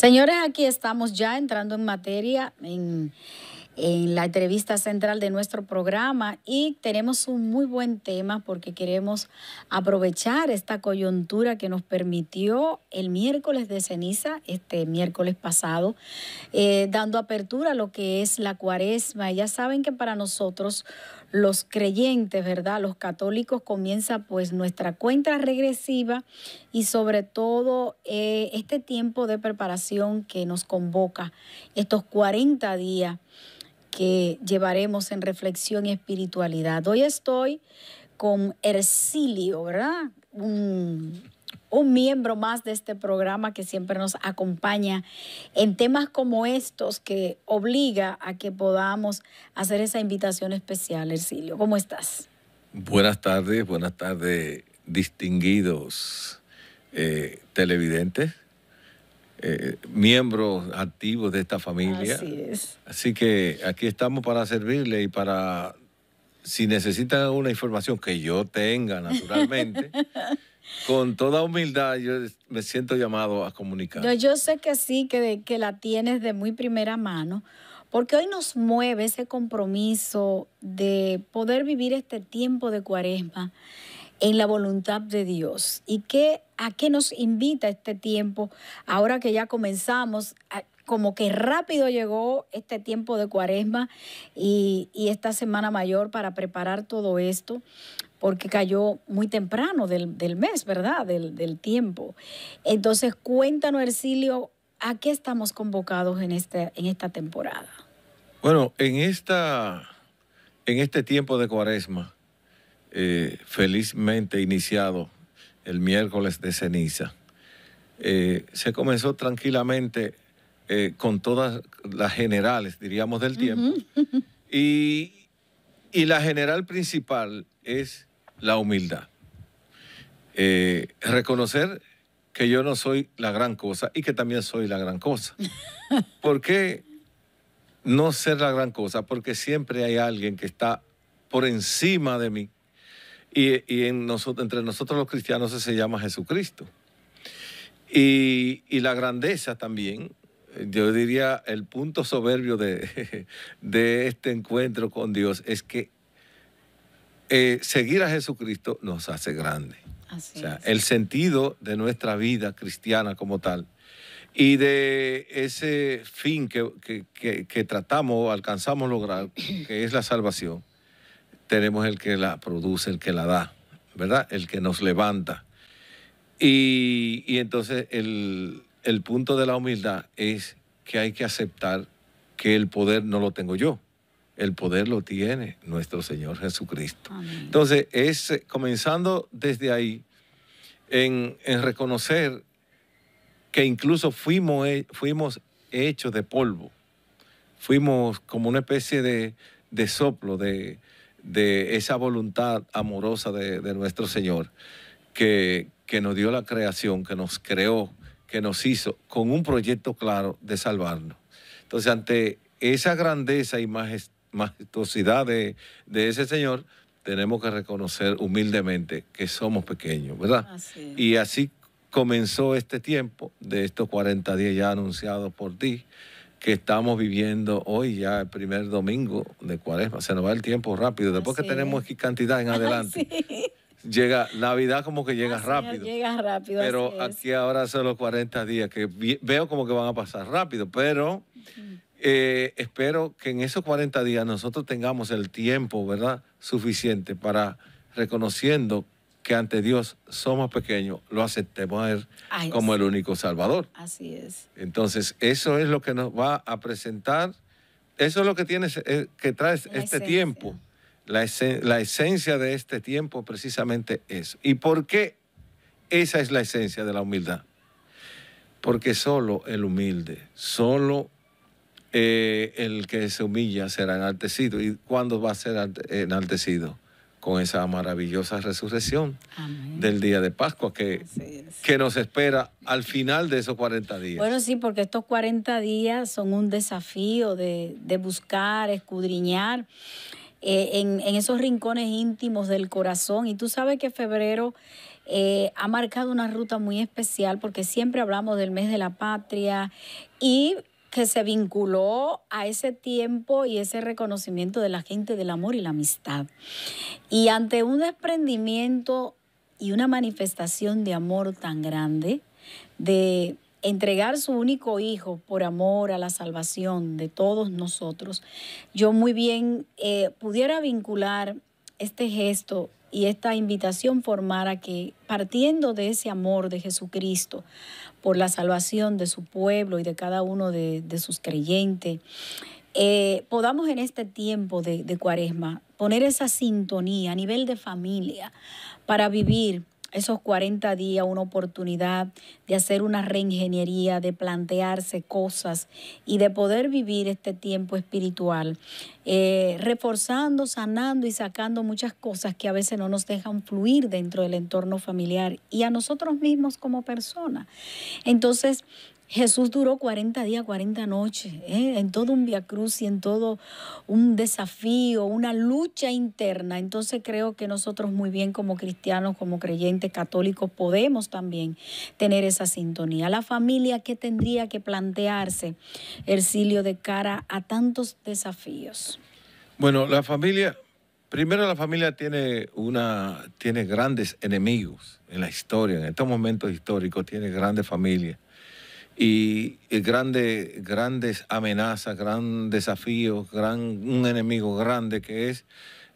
Señores, aquí estamos ya entrando en materia en, la entrevista central de nuestro programa y tenemos un muy buen tema porque queremos aprovechar esta coyuntura que nos permitió el miércoles de ceniza, este miércoles pasado, eh, dando apertura a lo que es la cuaresma. Ya saben que para nosotros los creyentes, ¿verdad? Los católicos comienza pues nuestra cuenta regresiva y sobre todo eh, este tiempo de preparación que nos convoca, estos 40 días que llevaremos en reflexión y espiritualidad. Hoy estoy con Ercilio, ¿verdad? Un un miembro más de este programa que siempre nos acompaña en temas como estos que obliga a que podamos hacer esa invitación especial, Ercilio. ¿Cómo estás? Buenas tardes, buenas tardes, distinguidos eh, televidentes, eh, miembros activos de esta familia. Así es. Así que aquí estamos para servirle y para, si necesitan alguna información que yo tenga, naturalmente. con toda humildad yo me siento llamado a comunicar. Yo, sé que sí, que, la tienes de muy primera mano, porque hoy nos mueve ese compromiso de poder vivir este tiempo de cuaresma en la voluntad de Dios. ¿Y qué, a qué nos invita este tiempo ahora que ya comenzamos? como que rápido llegó este tiempo de cuaresma y, esta semana mayor para preparar todo esto porque cayó muy temprano del, mes, ¿verdad? Del, tiempo. Entonces, cuéntanos, Ercilio, ¿a qué estamos convocados en, este, en esta temporada? Bueno, en, esta, en este tiempo de cuaresma, eh, felizmente iniciado el miércoles de ceniza, eh, se comenzó tranquilamente eh, con todas las generales, diríamos, del tiempo. y, y la general principal es la humildad. Eh, reconocer que yo no soy la gran cosa y que también soy la gran cosa. ¿Por qué no ser la gran cosa? Porque siempre hay alguien que está por encima de mí. Y, nosotros, entre nosotros los cristianos se llama Jesucristo. Y, la grandeza también, yo diría, el punto soberbio de, de este encuentro con Dios es que eh, seguir a Jesucristo nos hace grande. el sentido de nuestra vida cristiana como tal y de ese fin que, tratamos o tratamos, alcanzamos lograr, que es la salvación, tenemos el que la produce, el que la da, ¿verdad? El que nos levanta. Y, entonces el punto de la humildad es que hay que aceptar que el poder no lo tengo yo el poder lo tiene nuestro Señor Jesucristo. Entonces, es eh, comenzando desde ahí en, reconocer que incluso eh, fuimos, hechos de polvo, fuimos como una especie de, soplo de, esa voluntad amorosa de, nuestro Señor que, que nos dio la creación, que nos creó, que nos hizo con un proyecto claro de salvarnos. Entonces, ante esa grandeza y majestad, majestuosidad de, ese Señor, tenemos que reconocer humildemente que somos pequeños, ¿verdad? y así comenzó este tiempo de estos 40 días ya anunciados por ti, que estamos viviendo hoy ya el primer domingo de cuaresma. Se nos va el tiempo rápido. Después que tenemos aquí cantidad en adelante. Llega, Navidad como que llega rápido. Llega rápido. Pero aquí ahora son los 40 días que veo como que van a pasar rápido, pero... Eh, espero que en esos 40 días nosotros tengamos el tiempo, ¿verdad? Suficiente para reconociendo que ante Dios somos pequeños, lo aceptemos a Él como el único Salvador. Así es. Entonces, eso es lo que nos va a presentar, eso es lo que tienes, eh, que traes este tiempo. La, esencia de este tiempo precisamente es. ¿Y por qué esa es la esencia de la humildad? Porque solo el humilde, solo eh, el que se humilla será enaltecido. ¿Y cuándo va a ser enaltecido? Con esa maravillosa resurrección del día de Pascua que, que nos espera al final de esos 40 días. Bueno, sí, porque estos 40 días son un desafío de, buscar, escudriñar. Eh, en, esos rincones íntimos del corazón. Y tú sabes que febrero eh, ha marcado una ruta muy especial porque siempre hablamos del mes de la patria y que se vinculó a ese tiempo y ese reconocimiento de la gente del amor y la amistad. Y ante un desprendimiento y una manifestación de amor tan grande, de entregar su único hijo por amor a la salvación de todos nosotros, yo muy bien eh, pudiera vincular este gesto y esta invitación formara que, partiendo de ese amor de Jesucristo por la salvación de su pueblo y de cada uno de, sus creyentes, eh, podamos en este tiempo de, de cuaresma poner esa sintonía a nivel de familia para vivir esos 40 días una oportunidad de hacer una reingeniería, de plantearse cosas y de poder vivir este tiempo espiritual, eh, reforzando, sanando y sacando muchas cosas que a veces no nos dejan fluir dentro del entorno familiar y a nosotros mismos como personas. Entonces, Jesús duró 40 días, 40 noches, ¿eh? en todo un cruz y en todo un desafío, una lucha interna. Entonces creo que nosotros muy bien como cristianos, como creyentes católicos, podemos también tener esa sintonía. La familia que tendría que plantearse, Ercilio, de cara a tantos desafíos. Bueno, la familia, Primero, la familia tiene, una, tiene grandes enemigos en la historia, en estos momentos históricos tiene grandes familias y grandes, grandes amenazas, gran desafío, un enemigo grande que es,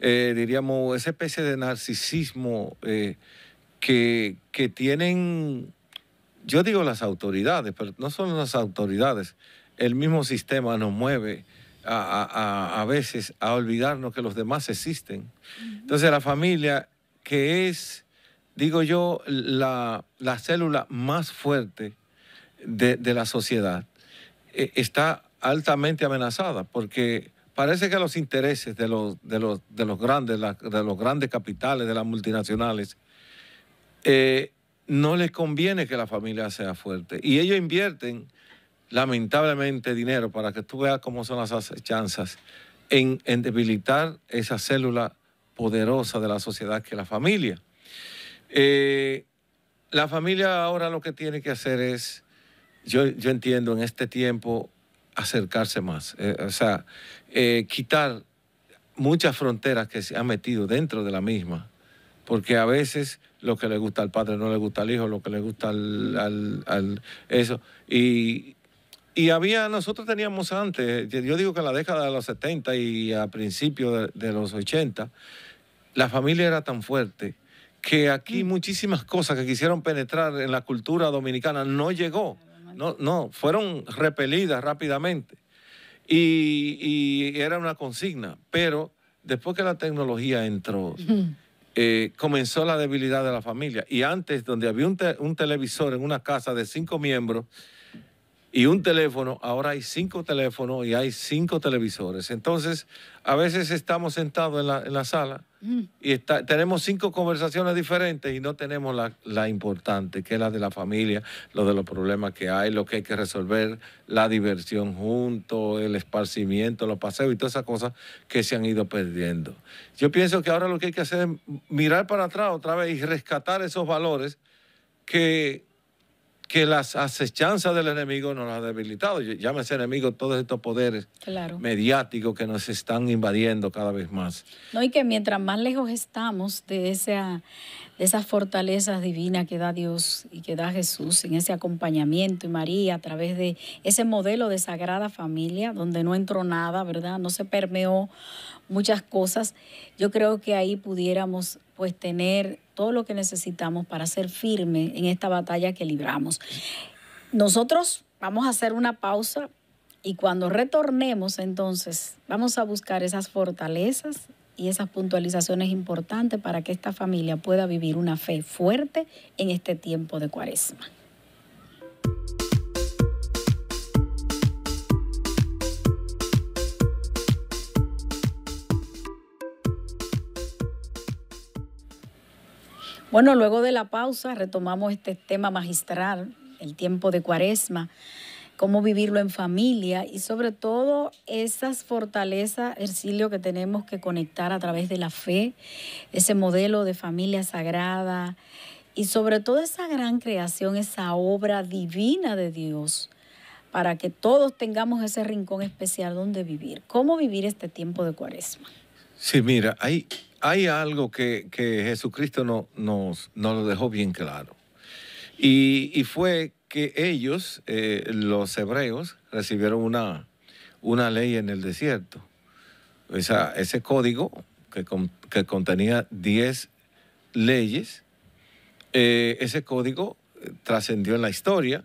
eh, diríamos, esa especie de narcisismo eh, que, tienen, yo digo las autoridades, pero no solo las autoridades, el mismo sistema nos mueve. A, veces a olvidarnos que los demás existen. Entonces la familia, que es, digo yo, la, la célula más fuerte de, la sociedad eh, está altamente amenazada porque parece que los intereses de los, de los, grandes, de los grandes capitales, de las multinacionales, eh, no les conviene que la familia sea fuerte. Y ellos invierten, lamentablemente, dinero para que tú veas cómo son las asechanzas en, debilitar esa célula poderosa de la sociedad que es la familia. Eh, la familia ahora lo que tiene que hacer es yo, entiendo en este tiempo acercarse más, eh, o sea, eh, quitar muchas fronteras que se han metido dentro de la misma, porque a veces lo que le gusta al padre no le gusta al hijo, lo que le gusta al, al, eso. Y, había, nosotros teníamos antes, yo digo que en la década de los 70 y a principios de, de, los 80, la familia era tan fuerte que aquí mm. muchísimas cosas que quisieron penetrar en la cultura dominicana no llegó no, no, fueron repelidas rápidamente. Y, era una consigna, pero después que la tecnología entró, eh, comenzó la debilidad de la familia. Y antes, donde había un, televisor en una casa de cinco miembros, y un teléfono, ahora hay cinco teléfonos y hay cinco televisores. Entonces, a veces estamos sentados en la, en la, sala y tenemos cinco conversaciones diferentes y no tenemos la, importante, que es la de la familia, lo de los problemas que hay, lo que hay que resolver, la diversión junto, el esparcimiento, los paseos y todas esas cosas que se han ido perdiendo. Yo pienso que ahora lo que hay que hacer es mirar para atrás otra vez y rescatar esos valores que que las acechanzas del enemigo nos las ha debilitado. Llámese enemigo todos estos poderes mediáticos que nos están invadiendo cada vez más. No, y que mientras más lejos estamos de esa, de esas fortalezas divinas que da Dios y que da Jesús en ese acompañamiento y María a través de ese modelo de sagrada familia donde no entró nada, ¿verdad? No se permeó muchas cosas. Yo creo que ahí pudiéramos pues tener todo lo que necesitamos para ser firme en esta batalla que libramos. Nosotros vamos a hacer una pausa y cuando retornemos entonces vamos a buscar esas fortalezas y esas puntualizaciones importantes para que esta familia pueda vivir una fe fuerte en este tiempo de cuaresma. Bueno, luego de la pausa retomamos este tema magistral, el tiempo de cuaresma, cómo vivirlo en familia y sobre todo esas fortalezas, Ercilio, que tenemos que conectar a través de la fe, ese modelo de familia sagrada y sobre todo esa gran creación, esa obra divina de Dios para que todos tengamos ese rincón especial donde vivir. ¿Cómo vivir este tiempo de cuaresma? Sí, mira, hay, hay algo que, Jesucristo no, nos, lo dejó bien claro. Y, fue que ellos, eh, los hebreos, recibieron una, una ley en el desierto. ese código que, que contenía 10 leyes, eh, ese código eh, trascendió en la historia,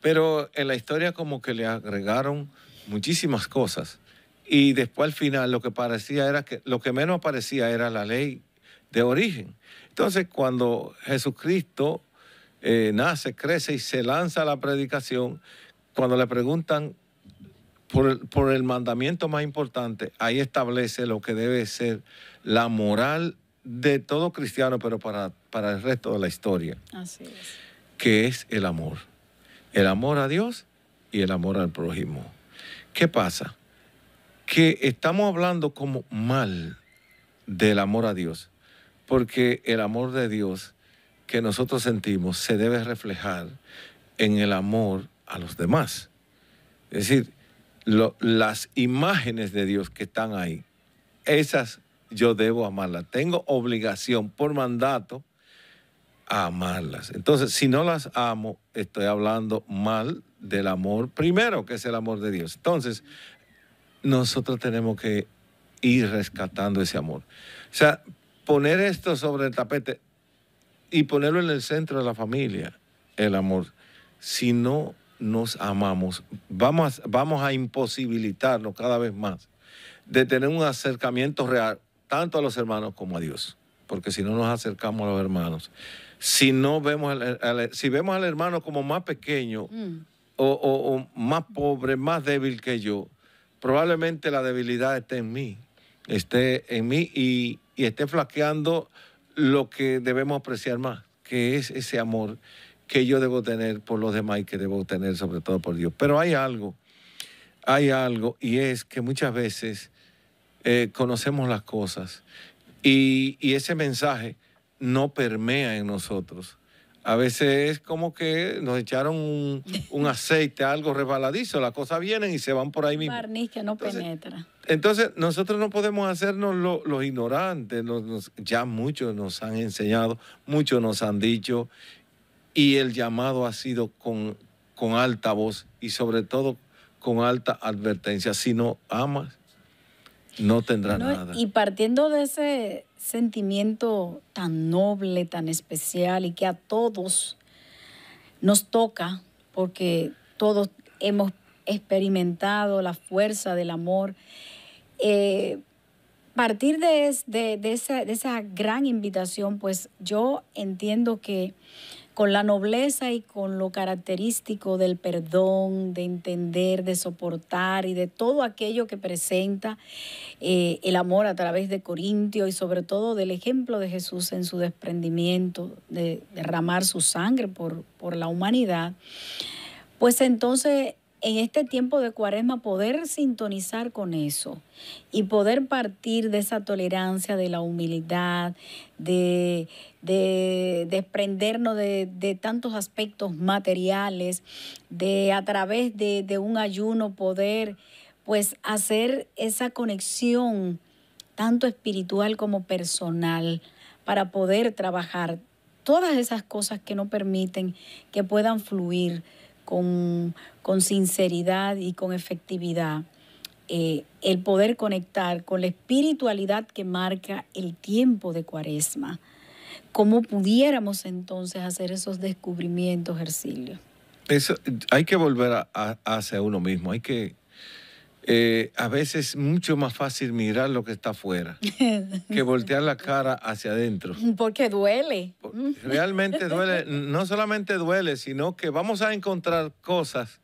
pero en la historia como que le agregaron muchísimas cosas y después al final lo que parecía era que lo que menos aparecía era la ley de origen. Entonces, cuando Jesucristo eh, nace, crece y se lanza a la predicación, cuando le preguntan por el, mandamiento más importante, ahí establece lo que debe ser la moral de todo cristiano, pero para, para el resto de la historia. Así es. Que es el amor. El amor a Dios y el amor al prójimo. ¿Qué pasa? que estamos hablando como mal del amor a Dios, porque el amor de Dios que nosotros sentimos se debe reflejar en el amor a los demás. Es decir, las imágenes de Dios que están ahí, esas yo debo amarlas. Tengo obligación por mandato a amarlas. Entonces, si no las amo, estoy hablando mal del amor primero, que es el amor de Dios. Entonces, nosotros tenemos que ir rescatando ese amor. O sea, poner esto sobre el tapete y ponerlo en el centro de la familia, el amor. Si no nos amamos, vamos a, vamos a imposibilitarnos cada vez más de tener un acercamiento real, tanto a los hermanos como a Dios. Porque si no nos acercamos a los hermanos, si no vemos al, si vemos al hermano como más pequeño mm. o más pobre, más débil que yo, probablemente la debilidad esté en mí, esté en mí y, esté flaqueando lo que debemos apreciar más, que es ese amor que yo debo tener por los demás y que debo tener sobre todo por Dios. Pero hay algo, hay algo, y es que muchas veces eh, conocemos las cosas y ese mensaje no permea en nosotros a veces es como que nos echaron un, aceite, algo resbaladizo, las cosas vienen y se van por ahí mismo. Barniz que no penetra. Entonces, nosotros no podemos hacernos los ignorantes, ya muchos nos han enseñado, muchos nos han dicho, y el llamado ha sido con, con alta voz y sobre todo con alta advertencia. Si no amas, no tendrás nada. Y partiendo de ese sentimiento tan noble, tan especial y que a todos nos toca porque todos hemos experimentado la fuerza del amor. A eh, partir de esa gran invitación, pues yo entiendo que con la nobleza y con lo característico del perdón, de entender, de soportar y de todo aquello que presenta eh, el amor a través de Corintio y sobre todo del ejemplo de Jesús en su desprendimiento, de derramar su sangre por, por la humanidad, pues entonces en este tiempo de cuaresma poder sintonizar con eso y poder partir de esa tolerancia, de la humildad, de, de desprendernos de, de, tantos aspectos materiales, de a través de, de un ayuno poder pues hacer esa conexión tanto espiritual como personal para poder trabajar todas esas cosas que no permiten que puedan fluir con, sinceridad y con efectividad. Eh, el poder conectar con la espiritualidad que marca el tiempo de cuaresma. ¿Cómo pudiéramos entonces hacer esos descubrimientos, Hercilio? Eso, hay que volver a, a, hacia uno mismo, hay que eh, a veces es mucho más fácil mirar lo que está afuera que voltear la cara hacia adentro. Porque duele. Mm. Realmente duele, no solamente duele, sino que vamos a encontrar cosas,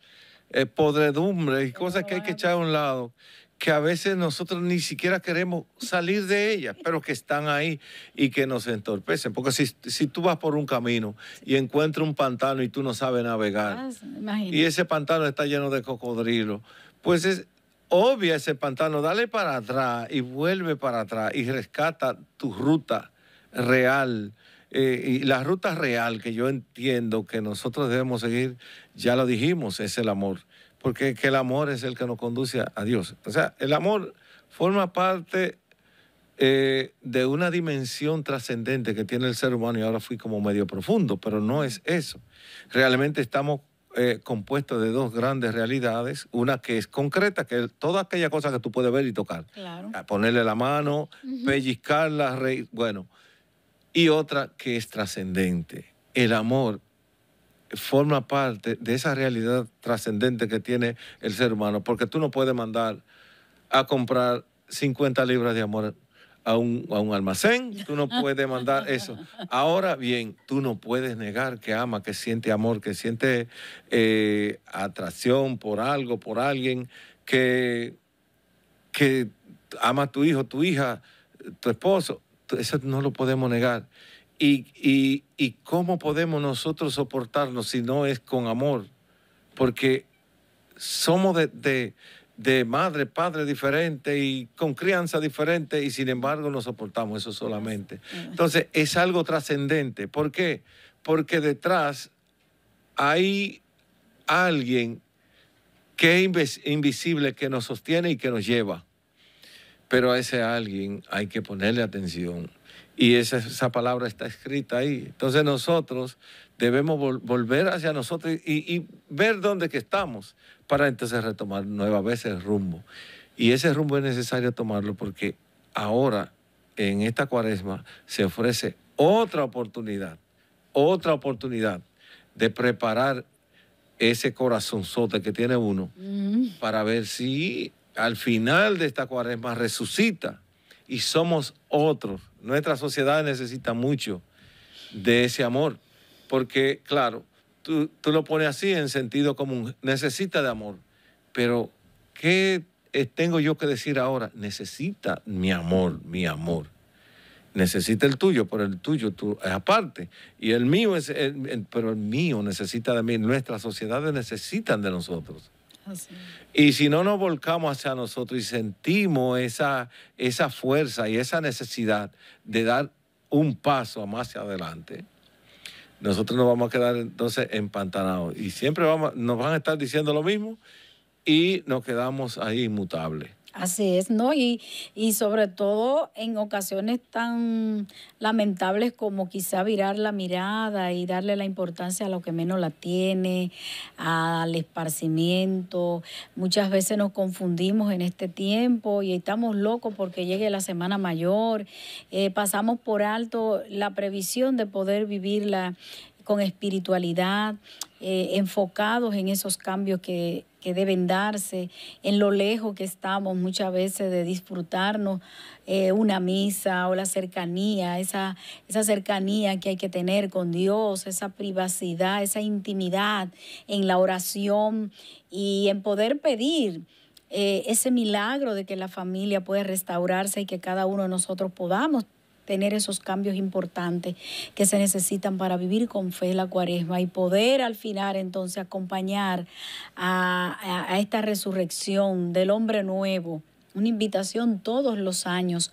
eh, podredumbres y cosas que hay que echar a un lado que a veces nosotros ni siquiera queremos salir de ellas, pero que están ahí y que nos entorpecen. Porque si, si tú vas por un camino y encuentras un pantano y tú no sabes navegar, ah, y ese pantano está lleno de cocodrilos, pues es, obvia ese pantano, dale para atrás y vuelve para atrás y rescata tu ruta real. Eh, y la ruta real que yo entiendo que nosotros debemos seguir, ya lo dijimos, es el amor. Porque que el amor es el que nos conduce a Dios. O sea, el amor forma parte eh, de una dimensión trascendente que tiene el ser humano y ahora fui como medio profundo, pero no es eso. Realmente estamos eh, compuesto de dos grandes realidades, una que es concreta, que es toda aquella cosa que tú puedes ver y tocar, ponerle la mano, ...pellizcar pellizcarla, bueno, y otra que es trascendente. El amor forma parte de esa realidad trascendente que tiene el ser humano, porque tú no puedes mandar a comprar 50 libras de amor a un, almacén, tú no puedes mandar eso. Ahora bien, tú no puedes negar que ama, que siente amor, que siente eh, atracción por algo, por alguien, que, que ama a tu hijo, tu hija, tu esposo. Eso no lo podemos negar. Y, cómo podemos nosotros soportarnos si no es con amor? Porque somos de de madre, padre diferente y con crianza diferente y sin embargo no soportamos eso solamente. Entonces es algo trascendente. ¿Por qué? Porque detrás hay alguien que es invisible, que nos sostiene y que nos lleva. Pero a ese alguien hay que ponerle atención. Y esa, esa palabra está escrita ahí. Entonces nosotros debemos volver hacia nosotros y, y, ver dónde que estamos para entonces retomar nueva veces el rumbo. Y ese rumbo es necesario tomarlo porque ahora, en esta cuaresma, se ofrece otra oportunidad, otra oportunidad de preparar ese corazonzote que tiene uno mm. para ver si al final de esta cuaresma resucita y somos otros. Nuestra sociedad necesita mucho de ese amor, porque claro, tú, lo pones así en sentido común, necesita de amor, pero ¿qué tengo yo que decir ahora? Necesita mi amor, mi amor necesita el tuyo, pero el tuyo tú, es aparte. Y el mío es, el, pero el mío necesita de mí. Nuestras sociedades necesitan de nosotros. Y si no nos volcamos hacia nosotros y sentimos esa, esa fuerza y esa necesidad de dar un paso más adelante, nosotros nos vamos a quedar entonces empantanados y siempre vamos, nos van a estar diciendo lo mismo y nos quedamos ahí inmutables. Así es, ¿no? Y, sobre todo en ocasiones tan lamentables como quizá virar la mirada y darle la importancia a lo que menos la tiene, al esparcimiento. Muchas veces nos confundimos en este tiempo y estamos locos porque llegue la semana mayor. Eh, pasamos por alto la previsión de poder vivirla con espiritualidad, eh, enfocados en esos cambios que, deben darse, en lo lejos que estamos muchas veces de disfrutarnos eh, una misa o la cercanía, esa, esa cercanía que hay que tener con Dios, esa privacidad, esa intimidad en la oración y en poder pedir. Eh, ese milagro de que la familia puede restaurarse y que cada uno de nosotros podamos tener esos cambios importantes que se necesitan para vivir con fe la cuaresma y poder al final entonces acompañar a, a esta resurrección del hombre nuevo una invitación todos los años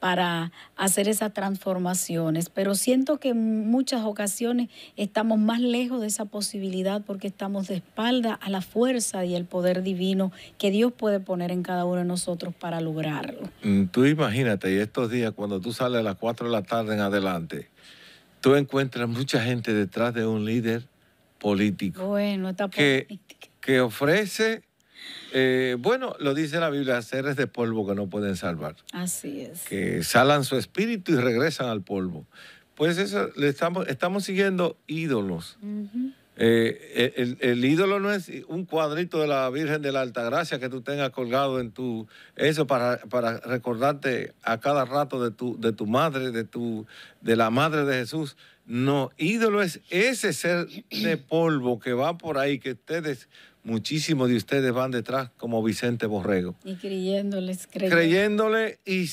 para hacer esas transformaciones, pero siento que en muchas ocasiones estamos más lejos de esa posibilidad porque estamos de espalda a la fuerza y el poder divino que Dios puede poner en cada uno de nosotros para lograrlo. Mm, tú imagínate, y estos días cuando tú sales a las 4 de la tarde en adelante, tú encuentras mucha gente detrás de un líder político. Bueno, que, que ofrece eh, bueno, lo dice la Biblia, seres de polvo que no pueden salvar. Así es. Que salan su espíritu y regresan al polvo. Pues eso, le estamos, estamos siguiendo ídolos. Eh, eh, el, ídolo no es un cuadrito de la Virgen de la Altagracia que tú tengas colgado en tu... Eso para, para recordarte a cada rato de tu, de tu madre, de, tu, de la madre de Jesús. No, ídolo es ese ser de polvo que va por ahí, que ustedes muchísimos de ustedes van detrás como Vicente Borrego. Y creyéndoles, creyéndole. y,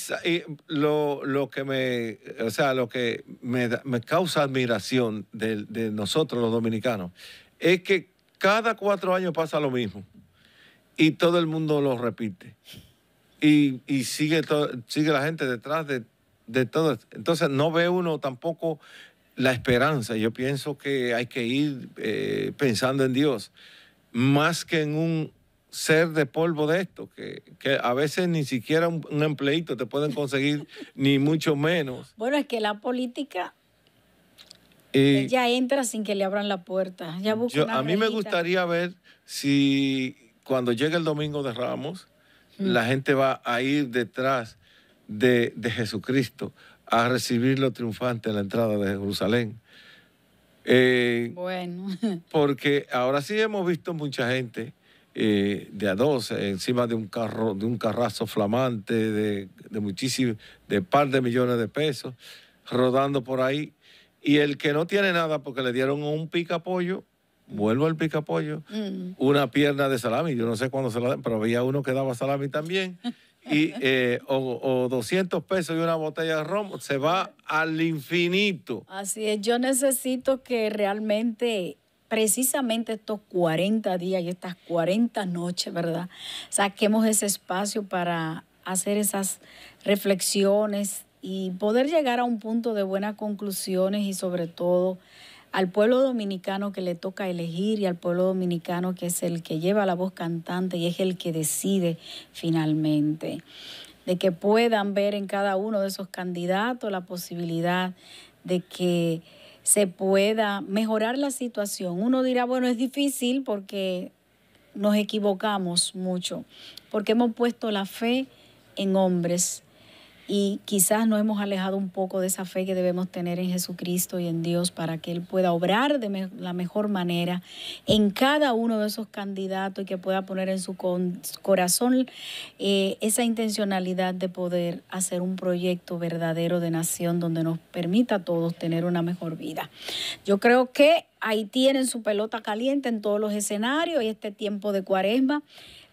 lo, que me, sea, lo que me, causa admiración de, nosotros los dominicanos es que cada cuatro años pasa lo mismo y todo el mundo lo repite. Y, sigue, sigue la gente detrás de, todo. Entonces no ve uno tampoco la esperanza. Yo pienso que hay que ir eh, pensando en Dios más que en un ser de polvo de esto, que, a veces ni siquiera un, empleito te pueden conseguir, ni mucho menos. Bueno, es que la política ya entra sin que le abran la puerta. Ya a mí me gustaría ver si cuando llegue el domingo de Ramos, mm. la gente va a ir detrás de, de Jesucristo a recibirlo triunfante en la entrada de Jerusalén eh, bueno. Porque ahora sí hemos visto mucha gente eh, de a dos encima de un carro, de un carrazo flamante de, de muchísimos, de par de millones de pesos, rodando por ahí. Y el que no tiene nada porque le dieron un picapollo, vuelvo al picapollo, pollo, mm. una pierna de salami, yo no sé cuándo se la dan, pero había uno que daba salami también. y, eh, o, 200 pesos y una botella de ron, se va al infinito. Así es, yo necesito que realmente, precisamente estos 40 días y estas 40 noches, ¿verdad? Saquemos ese espacio para hacer esas reflexiones y poder llegar a un punto de buenas conclusiones y sobre todo al pueblo dominicano que le toca elegir y al pueblo dominicano que es el que lleva la voz cantante y es el que decide finalmente, de que puedan ver en cada uno de esos candidatos la posibilidad de que se pueda mejorar la situación. Uno dirá, bueno, es difícil porque nos equivocamos mucho, porque hemos puesto la fe en hombres y quizás nos hemos alejado un poco de esa fe que debemos tener en Jesucristo y en Dios para que Él pueda obrar de la mejor manera en cada uno de esos candidatos y que pueda poner en su corazón eh, esa intencionalidad de poder hacer un proyecto verdadero de nación donde nos permita a todos tener una mejor vida. Yo creo que ahí tienen su pelota caliente en todos los escenarios y este tiempo de cuaresma.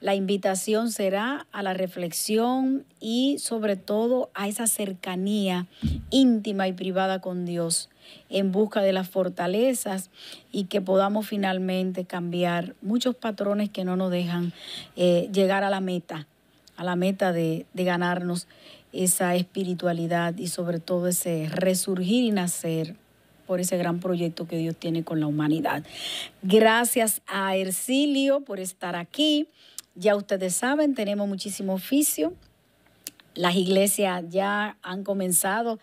La invitación será a la reflexión y sobre todo a esa cercanía íntima y privada con Dios en busca de las fortalezas y que podamos finalmente cambiar muchos patrones que no nos dejan eh, llegar a la meta, a la meta de ganarnos esa espiritualidad y sobre todo ese resurgir y nacer por ese gran proyecto que Dios tiene con la humanidad. Gracias a Ercilio por estar aquí. Ya ustedes saben, tenemos muchísimo oficio. Las iglesias ya han comenzado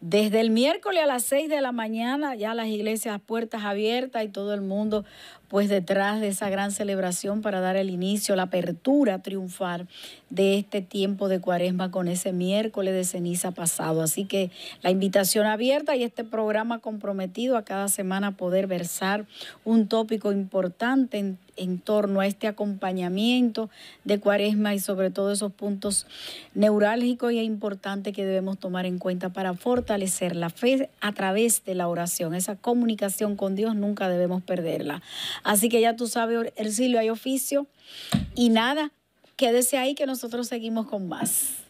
desde el miércoles a las 6 de la mañana, ya las iglesias puertas abiertas y todo el mundo pues detrás de esa gran celebración para dar el inicio, la apertura triunfar de este tiempo de cuaresma con ese miércoles de ceniza pasado. Así que la invitación abierta y este programa comprometido a cada semana poder versar un tópico importante en, en torno a este acompañamiento de cuaresma y sobre todo esos puntos neurálgicos y e importantes que debemos tomar en cuenta para fortalecer la fe a través de la oración. Esa comunicación con Dios nunca debemos perderla. Así que ya tú sabes, Ercilio, hay oficio. Y nada, quédese ahí que nosotros seguimos con más.